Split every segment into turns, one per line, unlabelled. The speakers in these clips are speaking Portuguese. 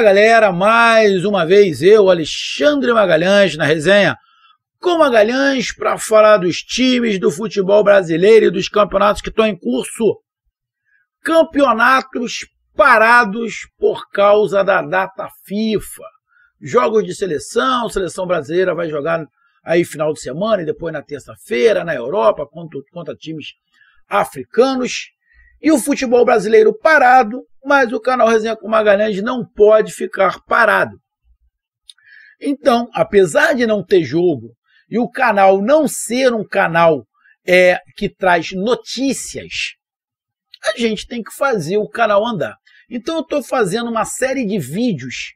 Fala galera, mais uma vez eu, Alexandre Magalhães, na resenha com Magalhães para falar dos times do futebol brasileiro e dos campeonatos que estão em curso. Campeonatos parados por causa da data FIFA. Jogos de seleção, seleção brasileira vai jogar aí final de semana e depois na terça-feira na Europa contra, contra times africanos. E o futebol brasileiro parado mas o canal Resenha com Magalhães não pode ficar parado. Então, apesar de não ter jogo e o canal não ser um canal é, que traz notícias, a gente tem que fazer o canal andar. Então, eu estou fazendo uma série de vídeos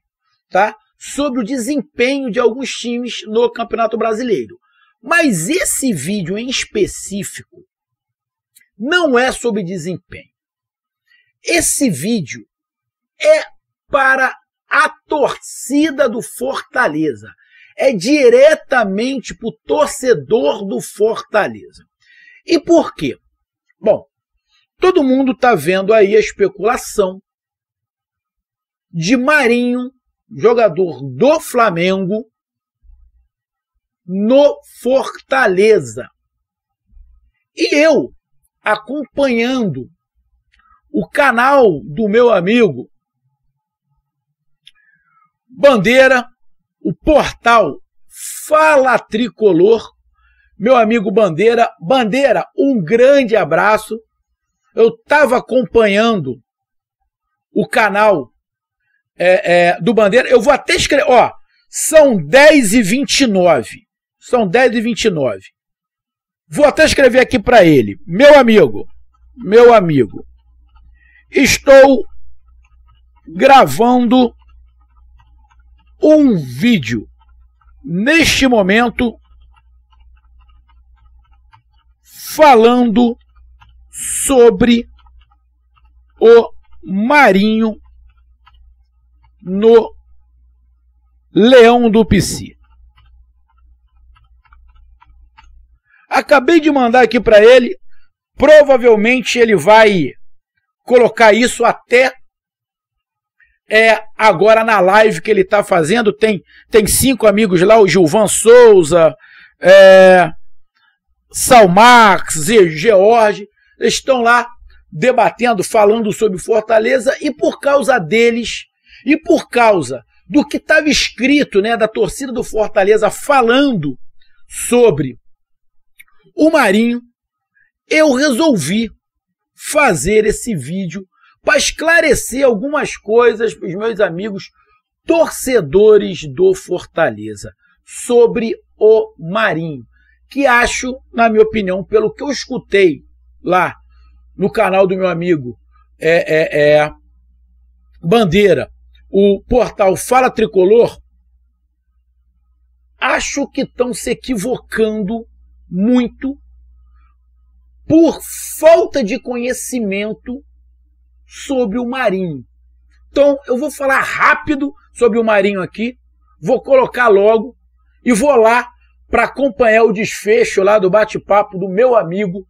tá, sobre o desempenho de alguns times no Campeonato Brasileiro. Mas esse vídeo em específico não é sobre desempenho. Esse vídeo é para a torcida do Fortaleza. É diretamente para o torcedor do Fortaleza. E por quê? Bom, todo mundo está vendo aí a especulação de Marinho, jogador do Flamengo, no Fortaleza. E eu, acompanhando o canal do meu amigo Bandeira, o portal Fala Tricolor, meu amigo Bandeira. Bandeira, um grande abraço. Eu estava acompanhando o canal é, é, do Bandeira. Eu vou até escrever. Ó, são 10h29. São 10h29. Vou até escrever aqui para ele. Meu amigo, meu amigo, estou gravando um vídeo neste momento falando sobre o Marinho no Leão do PC. Acabei de mandar aqui para ele, provavelmente ele vai colocar isso até é, agora na live que ele está fazendo. Tem, tem cinco amigos lá, o Gilvan Souza, é, Sal e George. estão lá debatendo, falando sobre Fortaleza e por causa deles e por causa do que estava escrito, né, da torcida do Fortaleza falando sobre o Marinho, eu resolvi fazer esse vídeo para esclarecer algumas coisas para os meus amigos torcedores do Fortaleza sobre o Marinho, que acho, na minha opinião, pelo que eu escutei lá no canal do meu amigo é, é, é Bandeira, o portal Fala Tricolor, acho que estão se equivocando muito por falta de conhecimento sobre o Marinho. Então, eu vou falar rápido sobre o Marinho aqui, vou colocar logo e vou lá para acompanhar o desfecho lá do bate-papo do meu amigo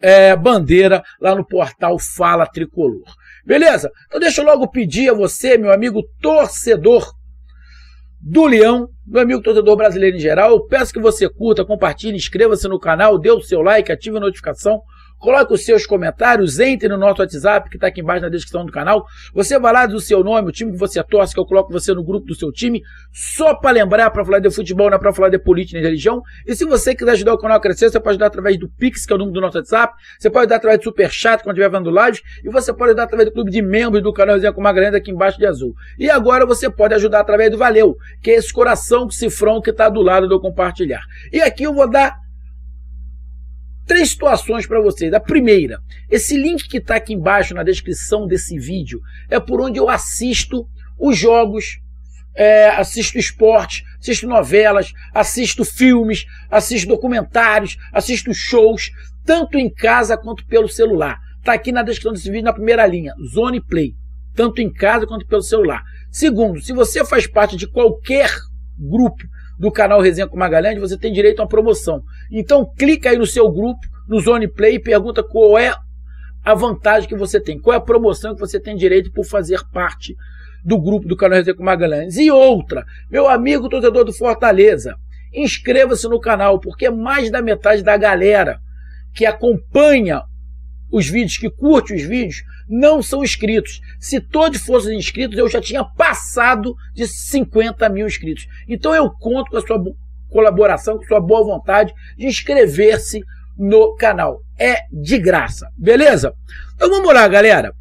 é, Bandeira, lá no portal Fala Tricolor. Beleza? Então, deixa eu logo pedir a você, meu amigo torcedor do Leão, meu amigo torcedor brasileiro em geral. Eu peço que você curta, compartilhe, inscreva-se no canal, dê o seu like, ative a notificação coloque os seus comentários, entre no nosso WhatsApp que está aqui embaixo na descrição do canal. Você vai lá do seu nome, o time que você torce, que eu coloco você no grupo do seu time, só para lembrar, para falar de futebol, não é para falar de política nem de religião. E se você quiser ajudar o canal a crescer, você pode ajudar através do Pix, que é o número do nosso WhatsApp, você pode ajudar através do Superchat, quando estiver vendo live, e você pode ajudar através do clube de membros do canal com com grande aqui embaixo de azul. E agora você pode ajudar através do Valeu, que é esse coração cifrão que está do lado do compartilhar. E aqui eu vou dar três situações para vocês. A primeira, esse link que está aqui embaixo na descrição desse vídeo é por onde eu assisto os jogos, é, assisto esporte, assisto novelas, assisto filmes, assisto documentários, assisto shows, tanto em casa quanto pelo celular. Está aqui na descrição desse vídeo, na primeira linha, Zone Play, tanto em casa quanto pelo celular. Segundo, se você faz parte de qualquer grupo do canal Resenha com Magalhães, você tem direito a uma promoção. Então clica aí no seu grupo, no Zone Play e pergunta qual é a vantagem que você tem, qual é a promoção que você tem direito por fazer parte do grupo do canal Resenha com Magalhães. E outra, meu amigo torcedor do Fortaleza, inscreva-se no canal, porque é mais da metade da galera que acompanha os vídeos, que curte os vídeos, não são inscritos. Se todos fossem inscritos, eu já tinha passado de 50 mil inscritos. Então eu conto com a sua colaboração, com sua boa vontade de inscrever-se no canal. É de graça, beleza? Então vamos lá, galera.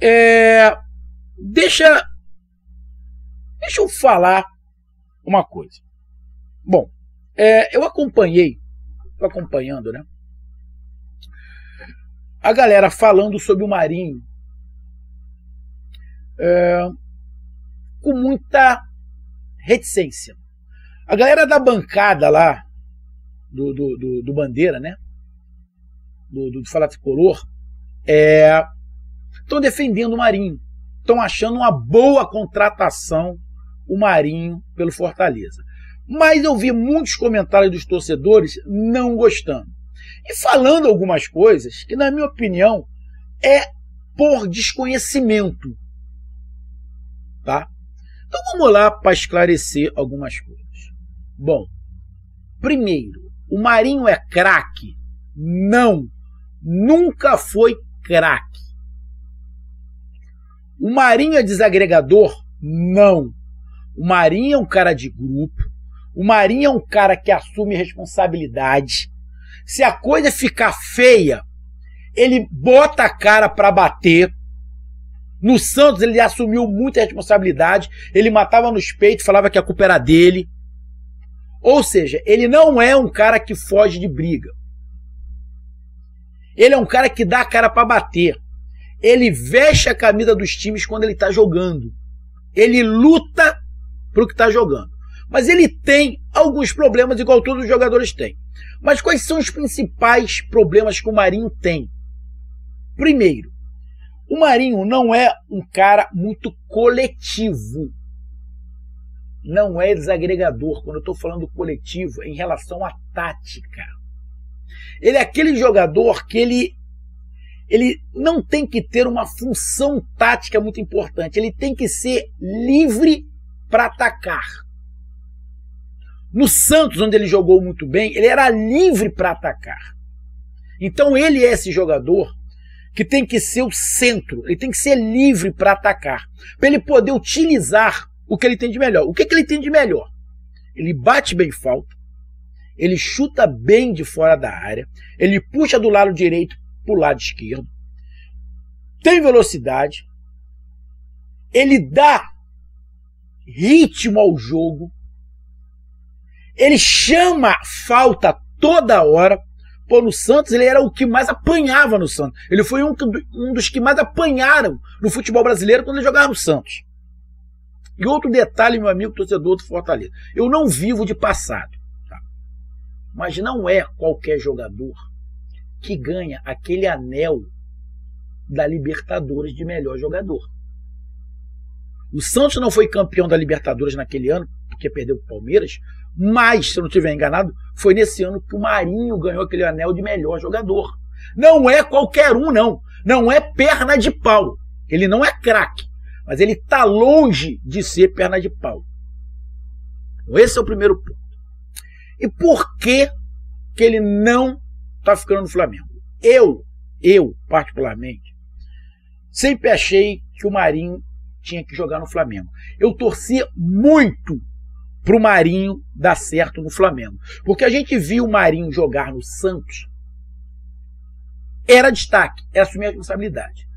É... Deixa... Deixa eu falar uma coisa. Bom, é... eu acompanhei, estou acompanhando, né? a galera falando sobre o Marinho é, com muita reticência. A galera da bancada lá, do, do, do, do Bandeira, né? Do, do, do Falar Tricolor, estão é, defendendo o Marinho. Estão achando uma boa contratação o Marinho pelo Fortaleza. Mas eu vi muitos comentários dos torcedores não gostando e falando algumas coisas que, na minha opinião, é por desconhecimento. Tá? Então vamos lá para esclarecer algumas coisas. Bom, primeiro, o Marinho é craque? Não, nunca foi craque. O Marinho é desagregador? Não. O Marinho é um cara de grupo. O Marinho é um cara que assume responsabilidade. Se a coisa ficar feia, ele bota a cara para bater. No Santos ele assumiu muita responsabilidade, ele matava nos peitos, falava que a culpa era dele. Ou seja, ele não é um cara que foge de briga. Ele é um cara que dá a cara para bater. Ele veste a camisa dos times quando ele tá jogando. Ele luta pro que tá jogando. Mas ele tem alguns problemas, igual todos os jogadores têm. Mas quais são os principais problemas que o Marinho tem? Primeiro, o Marinho não é um cara muito coletivo. Não é desagregador. Quando eu estou falando coletivo, é em relação à tática. Ele é aquele jogador que ele ele não tem que ter uma função tática muito importante, ele tem que ser livre para atacar. No Santos, onde ele jogou muito bem, ele era livre para atacar. Então ele é esse jogador que tem que ser o centro, ele tem que ser livre para atacar, para ele poder utilizar o que ele tem de melhor. O que, que ele tem de melhor? Ele bate bem falta, ele chuta bem de fora da área, ele puxa do lado direito para o lado esquerdo, tem velocidade, ele dá ritmo ao jogo, ele chama falta toda hora. Pô, no Santos ele era o que mais apanhava no Santos. Ele foi um, um dos que mais apanharam no futebol brasileiro quando ele jogava no Santos. E outro detalhe, meu amigo torcedor do Fortaleza. Eu não vivo de passado. Tá? Mas não é qualquer jogador que ganha aquele anel da Libertadores de melhor jogador. O Santos não foi campeão da Libertadores naquele ano, porque perdeu o Palmeiras, mas, se eu não estiver enganado, foi nesse ano que o Marinho ganhou aquele anel de melhor jogador. Não é qualquer um, não. Não é perna de pau. Ele não é craque, mas ele está longe de ser perna de pau. Então, esse é o primeiro ponto. E por que, que ele não está ficando no Flamengo? Eu, eu particularmente, sempre achei que o Marinho tinha que jogar no Flamengo. Eu torcia muito para o Marinho dar certo no Flamengo. Porque a gente viu o Marinho jogar no Santos, era destaque, era assumir a responsabilidade.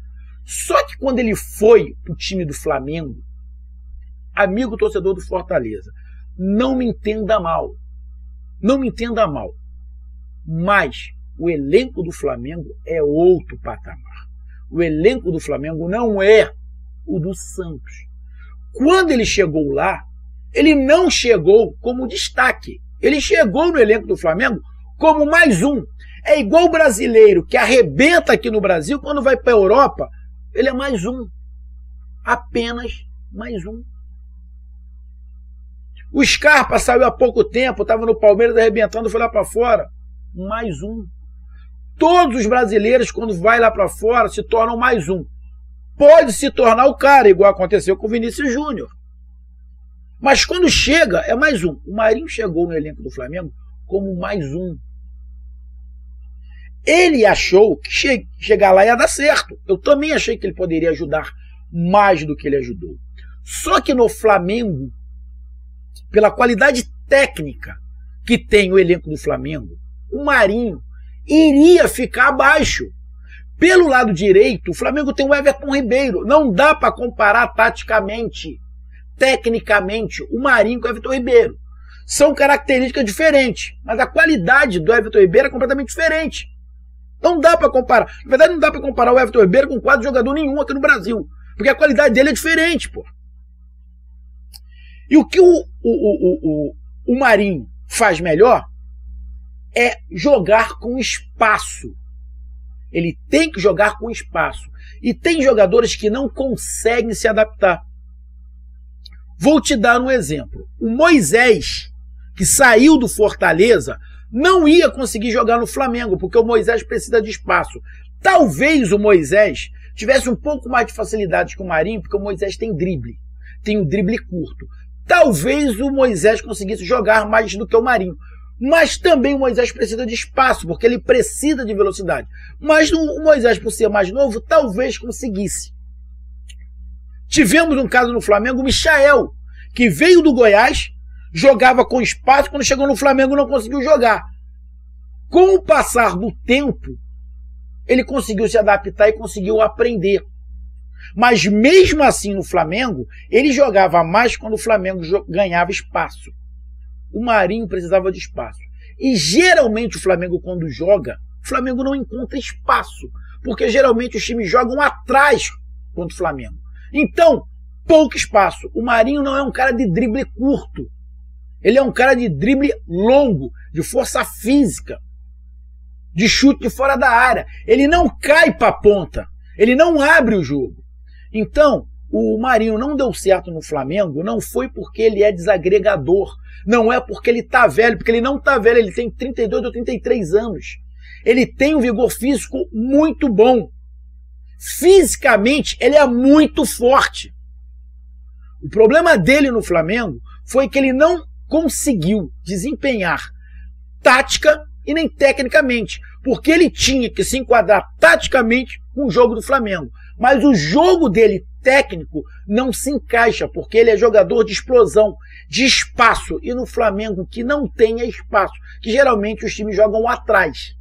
Só que quando ele foi para o time do Flamengo, amigo torcedor do Fortaleza, não me entenda mal, não me entenda mal, mas o elenco do Flamengo é outro patamar. O elenco do Flamengo não é o do Santos. Quando ele chegou lá, ele não chegou como destaque. Ele chegou no elenco do Flamengo como mais um. É igual o brasileiro que arrebenta aqui no Brasil, quando vai para a Europa, ele é mais um. Apenas mais um. O Scarpa saiu há pouco tempo, estava no Palmeiras arrebentando, foi lá para fora. Mais um. Todos os brasileiros, quando vai lá para fora, se tornam mais um. Pode se tornar o cara, igual aconteceu com o Vinícius Júnior. Mas quando chega, é mais um. O Marinho chegou no elenco do Flamengo como mais um. Ele achou que che chegar lá ia dar certo. Eu também achei que ele poderia ajudar mais do que ele ajudou. Só que no Flamengo, pela qualidade técnica que tem o elenco do Flamengo, o Marinho iria ficar abaixo. Pelo lado direito, o Flamengo tem o Everton Ribeiro. Não dá para comparar taticamente tecnicamente o Marinho com o Everton Ribeiro. São características diferentes, mas a qualidade do Everton Ribeiro é completamente diferente. Não dá para comparar. Na verdade, não dá para comparar o Everton Ribeiro com quase jogador nenhum aqui no Brasil, porque a qualidade dele é diferente, pô. E o que o, o, o, o, o Marinho faz melhor é jogar com espaço. Ele tem que jogar com espaço. E tem jogadores que não conseguem se adaptar. Vou te dar um exemplo. O Moisés, que saiu do Fortaleza, não ia conseguir jogar no Flamengo, porque o Moisés precisa de espaço. Talvez o Moisés tivesse um pouco mais de facilidade que o Marinho, porque o Moisés tem drible, tem um drible curto. Talvez o Moisés conseguisse jogar mais do que o Marinho. Mas também o Moisés precisa de espaço, porque ele precisa de velocidade. Mas o Moisés, por ser mais novo, talvez conseguisse. Tivemos um caso no Flamengo, o Michael, que veio do Goiás, jogava com espaço, quando chegou no Flamengo não conseguiu jogar. Com o passar do tempo, ele conseguiu se adaptar e conseguiu aprender. Mas mesmo assim no Flamengo, ele jogava mais quando o Flamengo ganhava espaço. O Marinho precisava de espaço. E geralmente o Flamengo, quando joga, o Flamengo não encontra espaço. Porque geralmente os times jogam atrás contra o Flamengo. Então, pouco espaço. O Marinho não é um cara de drible curto. Ele é um cara de drible longo, de força física, de chute de fora da área. Ele não cai para a ponta. Ele não abre o jogo. Então, o Marinho não deu certo no Flamengo, não foi porque ele é desagregador, não é porque ele tá velho, porque ele não tá velho, ele tem 32 ou 33 anos. Ele tem um vigor físico muito bom. Fisicamente, ele é muito forte. O problema dele no Flamengo foi que ele não conseguiu desempenhar tática e nem tecnicamente, porque ele tinha que se enquadrar taticamente com o jogo do Flamengo. Mas o jogo dele técnico não se encaixa, porque ele é jogador de explosão, de espaço, e no Flamengo que não tem é espaço, que geralmente os times jogam atrás.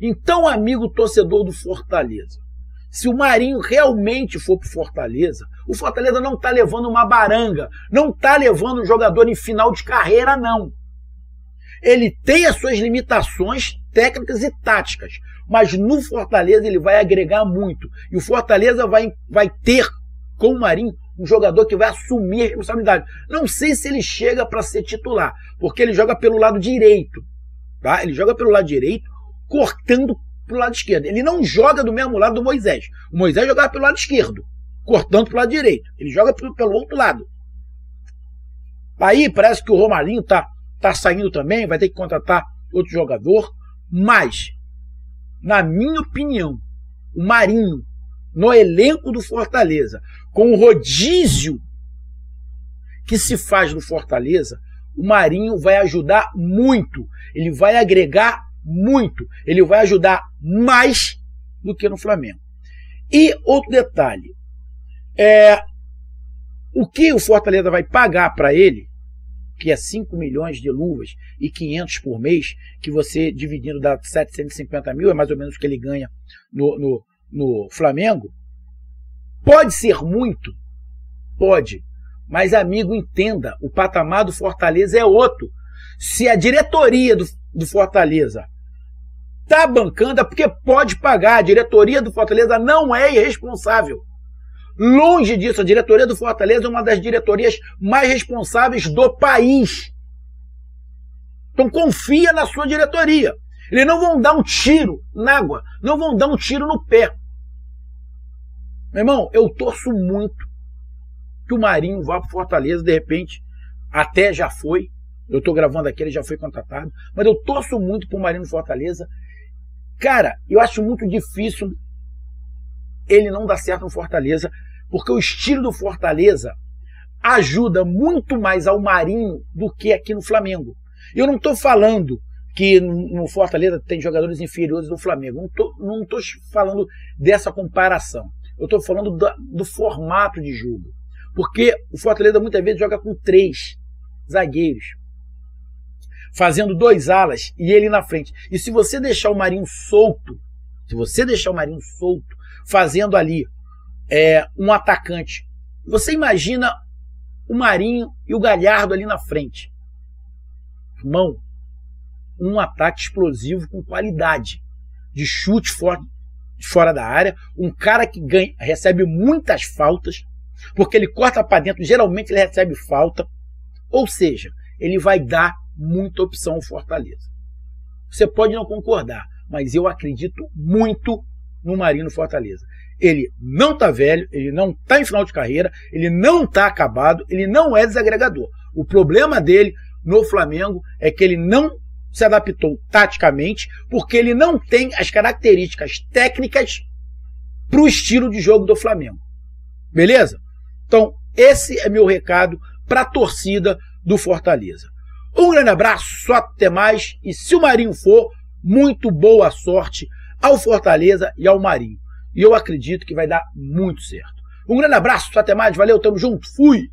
Então, amigo torcedor do Fortaleza, se o Marinho realmente for pro Fortaleza, o Fortaleza não tá levando uma baranga, não tá levando um jogador em final de carreira, não. Ele tem as suas limitações técnicas e táticas, mas no Fortaleza ele vai agregar muito. E o Fortaleza vai, vai ter com o Marinho um jogador que vai assumir a responsabilidade. Não sei se ele chega para ser titular, porque ele joga pelo lado direito. Tá? Ele joga pelo lado direito, cortando para o lado esquerdo. Ele não joga do mesmo lado do Moisés. O Moisés jogava pelo lado esquerdo, cortando para o lado direito. Ele joga pelo outro lado. Aí parece que o Romarinho tá, tá saindo também, vai ter que contratar outro jogador. Mas, na minha opinião, o Marinho, no elenco do Fortaleza, com o rodízio que se faz no Fortaleza, o Marinho vai ajudar muito. Ele vai agregar muito. Ele vai ajudar mais do que no Flamengo. E outro detalhe: é, o que o Fortaleza vai pagar para ele, que é 5 milhões de luvas e 500 por mês, que você dividindo dá 750 mil, é mais ou menos o que ele ganha no, no, no Flamengo, pode ser muito, pode, mas amigo, entenda: o patamar do Fortaleza é outro. Se a diretoria do, do Fortaleza está bancando é porque pode pagar. A diretoria do Fortaleza não é irresponsável. Longe disso, a diretoria do Fortaleza é uma das diretorias mais responsáveis do país. Então confia na sua diretoria. Eles não vão dar um tiro na água, não vão dar um tiro no pé. Meu irmão, eu torço muito que o Marinho vá para Fortaleza, de repente, até já foi. Eu estou gravando aqui, ele já foi contratado, mas eu torço muito para o Marinho Fortaleza Cara, eu acho muito difícil ele não dar certo no Fortaleza, porque o estilo do Fortaleza ajuda muito mais ao Marinho do que aqui no Flamengo. Eu não estou falando que no Fortaleza tem jogadores inferiores do Flamengo. Não estou falando dessa comparação. Eu estou falando do, do, formato de jogo. Porque o Fortaleza muitas vezes joga com três zagueiros fazendo dois alas e ele na frente. E se você deixar o Marinho solto, se você deixar o Marinho solto, fazendo ali é, um atacante, você imagina o Marinho e o Galhardo ali na frente. Irmão, um ataque explosivo com qualidade, de chute forte fora da área, um cara que ganha, recebe muitas faltas, porque ele corta para dentro, geralmente ele recebe falta, ou seja, ele vai dar muita opção o Fortaleza. Você pode não concordar, mas eu acredito muito no Marino Fortaleza. Ele não está velho, ele não está em final de carreira, ele não está acabado, ele não é desagregador. O problema dele no Flamengo é que ele não se adaptou taticamente, porque ele não tem as características técnicas para o estilo de jogo do Flamengo. Beleza? Então, esse é meu recado para a torcida do Fortaleza. Um grande abraço, até mais. E se o Marinho for, muito boa sorte ao Fortaleza e ao Marinho. E eu acredito que vai dar muito certo. Um grande abraço, até mais, valeu, tamo junto, fui!